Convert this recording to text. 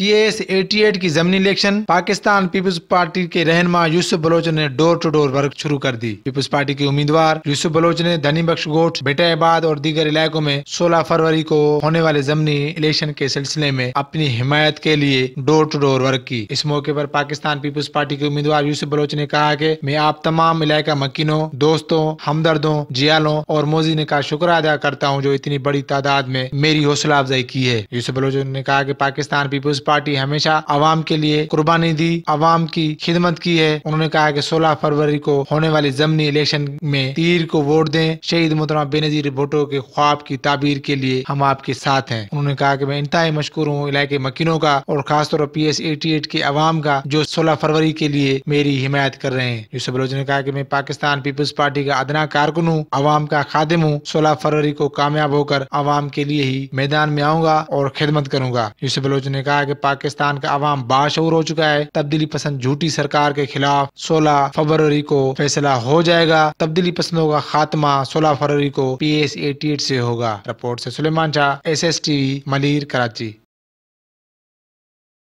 P S eighty eight की जमनी election Pakistan peoples party के रहनमा यूसुफ बलोच ने डोर टू डोर वर्क शुरू कर दी पीपुल्स पार्टी के उम्मीदवार यूसुफ बलोच ने धनी बख्श गोट बेटाबाद और दीगर इलाकों में 16 फरवरी को होने वाले जमनी इलेक्शन के सिलसिले में अपनी हिमायत के लिए डोर टू डोर वर्क की इस मौके आरोप पाकिस्तान पीपुल्स पार्टी के उम्मीदवार यूसुफ बलोच ने कहा की मैं आप तमाम इलाका मकीनों दोस्तों हमदर्दों जियालों और मोजीने का शुक्र अदा करता हूँ जो इतनी बड़ी तादाद में मेरी हौसला अफजाई की है यूसुफ बलोच ने कहा की पाकिस्तान पीपुल्स पार्टी हमेशा आवाम के लिए कुर्बानी दी आवाम की खिदमत की है उन्होंने कहा की सोलह फरवरी को होने वाले जमनी इलेक्शन में तीर को वोट दें शहीद मुतरमा बेनजीर भुटो के ख्वाब की ताबीर के लिए हम आपके साथ हैं उन्होंने कहा कि मैं इंतहा मशहूर हूँ इलाके मकिनों का और खासतौर पर पी एस एटी एट के अवाम का जो सोलह फरवरी के लिए मेरी हिमायत कर रहे हैं यूसुफ बलोच ने कहा की मैं पाकिस्तान पीपल्स पार्टी का अदना कारकुन हूँ अवाम का खादिम हूँ सोलह फरवरी को कामयाब होकर अवाम के लिए ही मैदान में आऊँगा और खिदमत करूंगा यूसुफ बलोच ने कहा की पाकिस्तान का अवाम बाशूर हो चुका है तब्दीली पसंद झूठी सरकार के खिलाफ सोलह फरवरी को फैसला हो जाएगा तब्दीली पसंदों का खात्मा सोलह फरवरी को पी एस एटी एट ऐसी होगा रिपोर्ट ऐसी Suleman Shah S S TV Malir Karachi